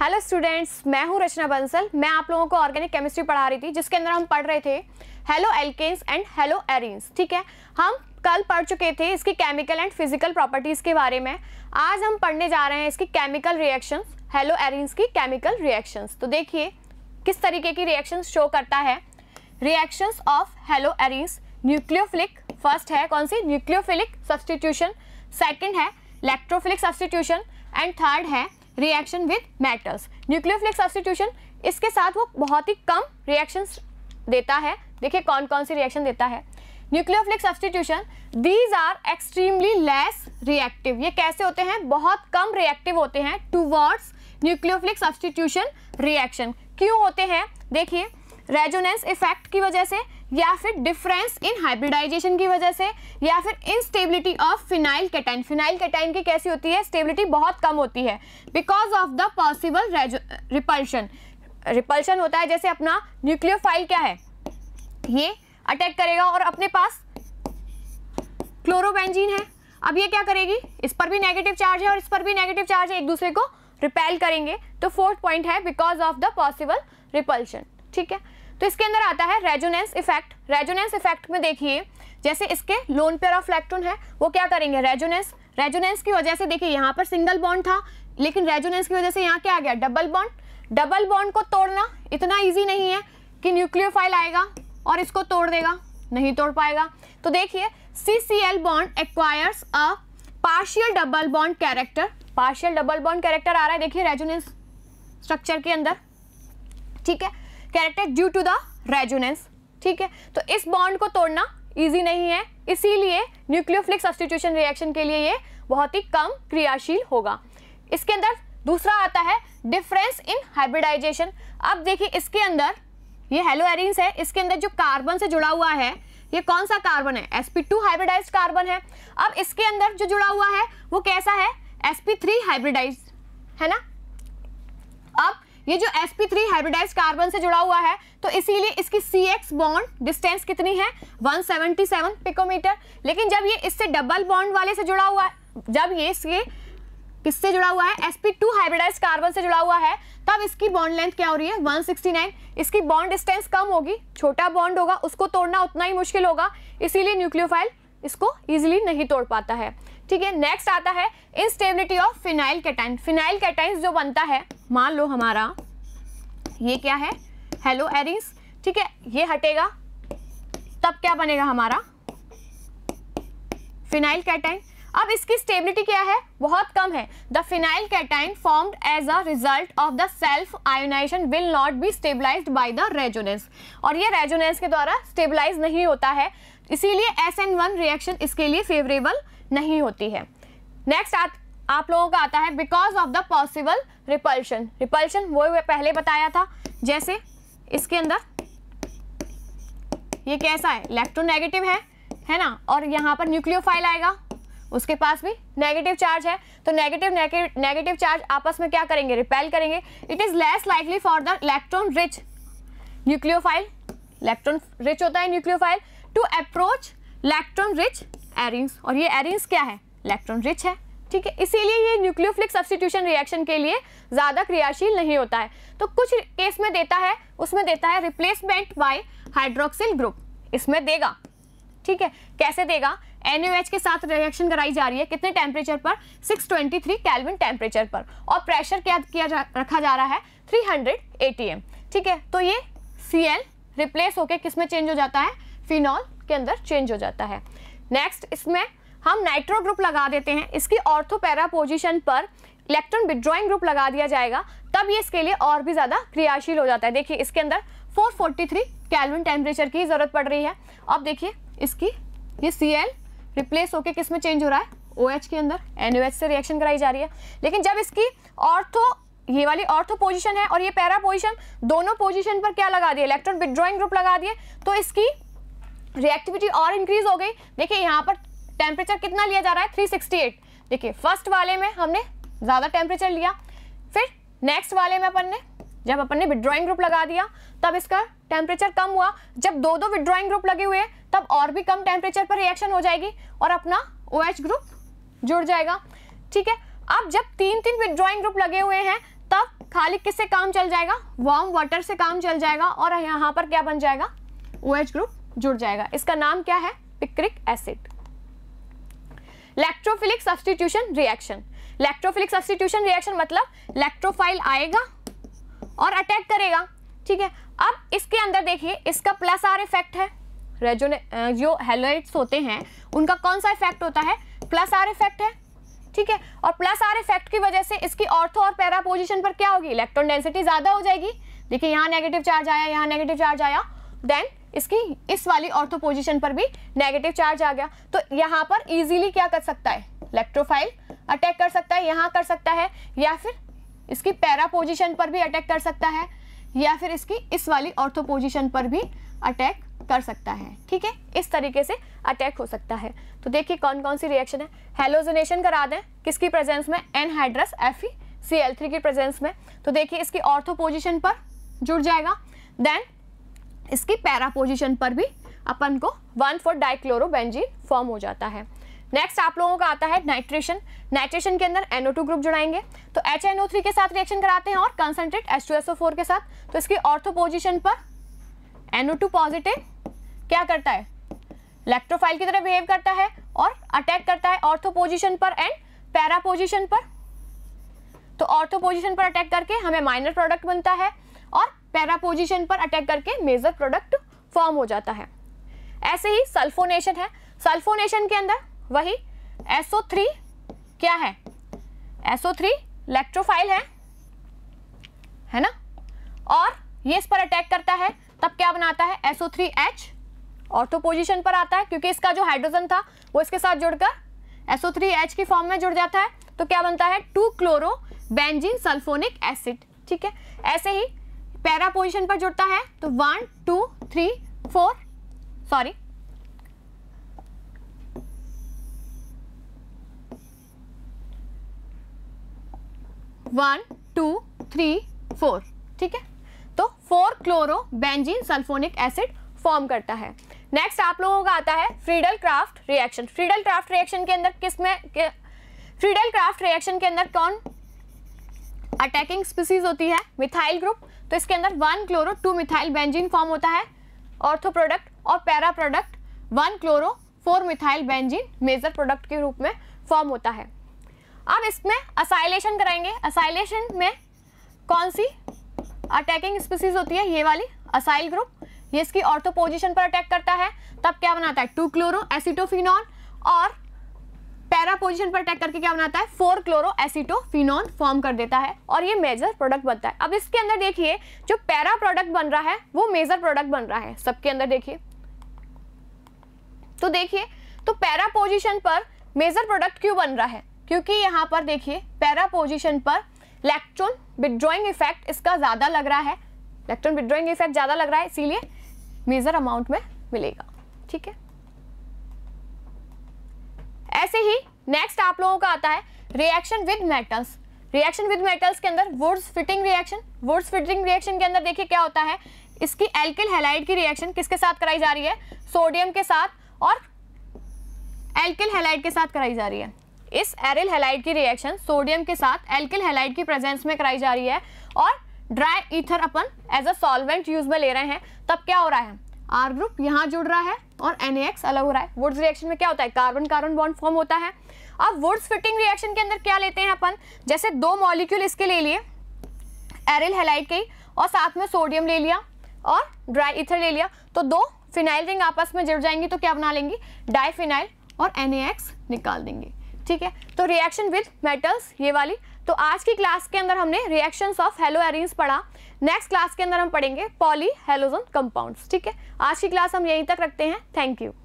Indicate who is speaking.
Speaker 1: hello students मैं हूं रचना बंसल मैं आप लोगों को ऑर्गेनिक केमिस्ट्री पढ़ा रही थी जिसके अंदर हम पढ़ रहे थे haloalkanes and haloarenes ठीक है हम कल पढ़ चुके थे इसकी केमिकल एंड फिजिकल प्रॉपर्टीज़ के बारे में आज हम पढ़ने जा रहे हैं इसकी केमिकल रिएक्शंस हेलो एरिन्स की केमिकल रिएक्शंस तो देखिए किस तरीके की रिएक्शंस शो करता है reactions of haloarenes nucleophilic first है कौन सी न्यूक्लियोफिलिक सब्सटीट्यूशन सेकेंड है इलेक्ट्रोफिलिक सब्सटीट्यूशन एंड थर्ड है reaction with metals nucleophilic substitution इसके साथ वो बहुत ही कम रिएक्शन देता है देखिए कौन कौन सी रिएक्शन देता है nucleophilic substitution these are extremely less reactive ये कैसे होते हैं बहुत कम रिएक्टिव होते हैं टूवर्ड्स न्यूक्लियोफिलिक सब्सटीट्यूशन रिएक्शन क्यों होते हैं देखिए रेजोनेंस इफेक्ट की वजह से या फिर डिफरेंस इन हाइब्रिडाइजेशन की वजह से या फिर instability of phenyl cation phenyl cation की कैसी होती है स्टेबिलिटी बहुत कम होती है because of the possible repulsion repulsion होता है जैसे अपना न्यूक्लियोफाइल क्या है ये अटैक करेगा और अपने पास क्लोरोबेंजीन है अब ये क्या करेगी इस पर भी नेगेटिव चार्ज है और इस पर भी नेगेटिव चार्ज है एक दूसरे को रिपेल करेंगे तो फोर्थ पॉइंट है because of the possible repulsion ठीक है तो इसके अंदर आता है रेजोनेंस इफेक्ट रेजोनेंस इफेक्ट में देखिए जैसे इसके लोन पेयर ऑफ इलेक्ट्रॉन है वो क्या करेंगे रेजोनेंस रेजोनेंस की वजह से देखिए यहाँ पर सिंगल बॉन्ड था लेकिन रेजोनेंस की वजह से यहाँ क्या आ गया डबल बॉन्ड डबल बॉन्ड को तोड़ना इतना ईजी नहीं है कि न्यूक्लियोफाइल आएगा और इसको तोड़ देगा नहीं तोड़ पाएगा तो देखिए C C L bond acquires a partial double bond character partial double bond character आ रहा है देखिए रेजोनेंस स्ट्रक्चर के अंदर ठीक है character due to the resonance ठीक है तो इस बॉन्ड को तोड़ना ईजी नहीं है इसीलिए न्यूक्लियोफ्लिक सब्सटीट्यूशन रिएक्शन के लिए ये बहुत ही कम क्रियाशील होगा इसके अंदर दूसरा आता है डिफरेंस इन हाइब्रिडाइजेशन अब देखिए इसके अंदर ये हेलो एरिन्स है इसके अंदर जो कार्बन से जुड़ा हुआ है ये कौन सा कार्बन है sp2 हाइब्रिडाइज्ड कार्बन है अब इसके अंदर जो जुड़ा हुआ है वो कैसा है sp3 हाइब्रिडाइज्ड है ना अब ये जो sp3 हाइब्रिडाइज कार्बन से जुड़ा हुआ है तो इसीलिए इसकी cx बॉन्ड डिस्टेंस कितनी है 177 पिकोमीटर लेकिन जब ये इससे डबल बॉन्ड वाले से जुड़ा हुआ है जब ये इसके किससे जुड़ा हुआ है sp2 हाइब्रिडाइज कार्बन से जुड़ा हुआ है तब इसकी बॉन्ड लेंथ क्या हो रही है 169 इसकी बॉन्ड डिस्टेंस कम होगी छोटा बॉन्ड होगा उसको तोड़ना उतना ही मुश्किल होगा इसीलिए न्यूक्लियोफाइल इसको इजीली नहीं तोड़ पाता है ठीक है नेक्स्ट आता है instability of phenyl cation phenyl cation जो बनता है मान लो हमारा ये क्या है हेलो एरिस ठीक है ये हटेगा तब क्या बनेगा हमारा फिनाइल कैटाइन अब इसकी स्टेबिलिटी क्या है बहुत कम है the phenyl cation formed as a result of the self ionisation will not be stabilised by the resonance और ये रेजोनेंस के द्वारा स्टेबलाइज नहीं होता है इसीलिए एस एन वन रिएक्शन इसके लिए फेवरेबल नहीं होती है नेक्स्ट आप लोगों का आता है because of the possible repulsion repulsion वो पहले बताया था जैसे इसके अंदर ये कैसा है इलेक्ट्रोनेगेटिव है है ना और यहाँ पर न्यूक्लियोफाइल आएगा उसके पास भी नेगेटिव चार्ज है तो नेगेटिव नेगेटिव चार्ज आपस में क्या करेंगे रिपेल करेंगे it is less likely for the electron rich nucleophile electron rich होता है nucleophile to approach electron rich arenes और ये एरिंग्स क्या है इलेक्ट्रॉन रिच है ठीक है इसीलिए ये न्यूक्लियोफिलिक सब्सटीट्यूशन रिएक्शन के लिए ज़्यादा क्रियाशील नहीं होता है तो कुछ केस में देता है उसमें देता है रिप्लेसमेंट बाय हाइड्रोक्सिल ग्रुप इसमें देगा ठीक है कैसे देगा एन के साथ रिएक्शन कराई जा रही है कितने टेम्परेचर पर 623 ट्वेंटी कैलविन टेम्परेचर पर और प्रेशर क्या किया जा रखा जा रहा है 300 हंड्रेड ठीक है तो ये सी रिप्लेस होकर किस में चेंज हो जाता है फिनॉल के अंदर चेंज हो जाता है नेक्स्ट इसमें हम नाइट्रो ग्रुप लगा देते हैं इसकी ऑर्थोपैरा पोजिशन पर इलेक्ट्रॉन विड्रॉइंग ग्रुप लगा दिया जाएगा तब ये इसके लिए और भी ज़्यादा क्रियाशील हो जाता है देखिए इसके अंदर 443 कैलविन टेम्परेचर की ज़रूरत पड़ रही है अब देखिए इसकी ये सी रिप्लेस होकर किस में चेंज हो रहा है ओ OH के अंदर एन से रिएक्शन कराई जा रही है लेकिन जब इसकी ऑर्थो ये वाली ऑर्थो पोजिशन है और ये पैरा पोजिशन दोनों पोजिशन पर क्या लगा दिए इलेक्ट्रॉन विड्रॉइंग ग्रुप लगा दिए तो इसकी रिएक्टिविटी और इंक्रीज हो गई देखिए यहाँ पर टेम्परेचर कितना लिया जा रहा है 368 देखिए फर्स्ट वाले में हमने ज़्यादा टेम्परेचर लिया फिर नेक्स्ट वाले में अपन ने जब अपन ने विड्रॉइंग ग्रुप लगा दिया तब इसका टेम्परेचर कम हुआ जब दो दो विड्रॉइंग ग्रुप लगे हुए तब और भी कम टेम्परेचर पर रिएक्शन हो जाएगी और अपना ओ OH ग्रुप जुड़ जाएगा ठीक है अब जब तीन तीन विड्रॉइंग ग्रुप लगे हुए हैं तब खाली किससे काम चल जाएगा वार्म वाटर से काम चल जाएगा और यहाँ पर क्या बन जाएगा ओ OH ग्रुप जुड़ जाएगा इसका नाम क्या है picric acid electrophilic substitution reaction electrophilic substitution reaction मतलब लैक्ट्रोफाइल आएगा और अटैक करेगा ठीक है अब इसके अंदर देखिए इसका प्लस आर इफेक्ट है जो हेलोइड्स होते हैं उनका कौन सा इफेक्ट होता है प्लस आर इफेक्ट है ठीक है और प्लस आर इफेक्ट की वजह से इसकी ऑर्थो और पैरा पोजिशन पर क्या होगी इलेक्ट्रॉन डेंसिटी ज़्यादा हो जाएगी देखिए यहाँ नेगेटिव चार्ज आया यहाँ नेगेटिव चार्ज आया देन इसकी इस वाली ऑर्थो पोजिशन पर भी नेगेटिव चार्ज आ गया तो यहाँ पर इजीली क्या कर सकता है इलेक्ट्रोफाइल अटैक कर सकता है यहाँ कर सकता है या फिर इसकी पैरा पोजिशन पर भी अटैक कर सकता है या फिर इसकी इस वाली ऑर्थो पोजिशन पर भी अटैक कर सकता है ठीक है इस तरीके से अटैक हो सकता है तो देखिए कौन कौन सी रिएक्शन है हेलोजोनेशन करा दें किसकी प्रेजेंस में anhydrous F C L three की प्रेजेंस में तो देखिए इसकी ऑर्थो पोजिशन पर जुड़ जाएगा देन इसकी पैरा पोजिशन पर भी अपन को वन फोर डाइक्लोरोबेंजीन फॉर्म हो जाता है नेक्स्ट आप लोगों का आता है नाइट्रेशन नाइट्रेशन के अंदर NO2 ग्रुप जुड़ाएंगे तो HNO3 के साथ रिएक्शन कराते हैं और कंसनट्रेट H2SO4 के साथ तो इसकी ऑर्थो पोजिशन पर NO2 पॉजिटिव क्या करता है इलेक्ट्रोफाइल की तरह बिहेव करता है और अटैक करता है ऑर्थो पोजिशन पर एंड पैरा पोजिशन पर तो ऑर्थो पोजिशन पर अटैक करके हमें माइनर प्रोडक्ट बनता है और पैरा पोजिशन पर अटैक करके मेजर प्रोडक्ट फॉर्म हो जाता है ऐसे ही सल्फोनेशन है सल्फोनेशन के अंदर वही SO3 क्या है SO3 इलेक्ट्रोफाइल है है ना और ये इस पर अटैक करता है तब क्या बनाता है SO3H ऑर्थो पोजिशन पर आता है क्योंकि इसका जो हाइड्रोजन था वो इसके साथ जुड़कर SO3H की फॉर्म में जुड़ जाता है तो क्या बनता है two chloro benzene sulphonic acid ठीक है ऐसे ही पैरा पोजिशन पर जुड़ता है तो one two three four sorry one two three four ठीक है तो four chloro benzene sulphonic acid form करता है नेक्स्ट आप लोगों का आता है Friedel Crafts reaction Friedel Crafts reaction के अंदर किस में फ्रीडल क्राफ्ट रिएक्शन के अंदर कौन अटैकिंग स्पीसीज होती है मिथाइल ग्रुप तो इसके अंदर one chloro two methyl benzene form होता है ऑर्थो प्रोडक्ट और para product one chloro four methyl benzene major product के रूप में फॉर्म होता है अब इसमें असाइलेशन कराएंगे असाइलेशन में कौन सी अटैकिंग स्पीसीज होती है ये वाली असाइल ग्रुप ये इसकी ऑर्थो पोजिशन पर अटैक करता है तब क्या बनाता है टू क्लोरो एसिटोफिन और पैरा पोजिशन पर अटैक करके क्या बनाता है फोर क्लोरो एसिटोफिनॉन फॉर्म कर देता है और ये मेजर प्रोडक्ट बनता है अब इसके अंदर देखिए जो पैरा प्रोडक्ट बन रहा है वो मेजर प्रोडक्ट बन रहा है सबके अंदर देखिए तो देखिए तो पैरा पोजिशन पर मेजर प्रोडक्ट क्यों बन रहा है क्योंकि यहाँ पर देखिए पैरा पोजिशन पर इलेक्ट्रॉन विड्रॉइंग इफेक्ट इसका ज़्यादा लग रहा है इलेक्ट्रॉन विड्रॉइंग इफेक्ट ज़्यादा लग रहा है इसीलिए मेजर अमाउंट में मिलेगा ठीक है ऐसे ही नेक्स्ट आप लोगों का आता है reaction with metals reaction with metals के अंदर Wurtz Fittig reaction Wurtz Fittig reaction के अंदर देखिए क्या होता है इसकी एल्किल हेलाइड की रिएक्शन किसके साथ कराई जा रही है सोडियम के साथ और एल्किल हेलाइड के साथ कराई जा रही है इस एरिल हेलाइड की रिएक्शन सोडियम के साथ एल्किल हेलाइड की प्रेजेंस में कराई जा रही है और ड्राई ईथर अपन एज अ सॉल्वेंट यूज में ले रहे हैं तब क्या हो रहा है आर ग्रुप यहाँ जुड़ रहा है और एन अलग हो रहा है वुड्स रिएक्शन में क्या होता है कार्बन कार्बन बॉन्ड फॉर्म होता है अब वुड्स फिटिंग रिएक्शन के अंदर क्या लेते हैं अपन जैसे दो मॉलिक्यूल इसके ले लिए एरिल हेलाइट के और साथ में सोडियम ले लिया और ड्राई इथर ले लिया तो दो फिनाइल रिंग आपस में जुड़ जाएंगी तो क्या बना लेंगी डाईफिनाइल और एन निकाल देंगे ठीक है तो रिएक्शन विद मेटल्स ये वाली तो आज की क्लास के अंदर हमने रिएक्शंस ऑफ हेलो एरिन्स पढ़ा नेक्स्ट क्लास के अंदर हम पढ़ेंगे पॉली हेलोजन कंपाउंड्स ठीक है आज की क्लास हम यहीं तक रखते हैं थैंक यू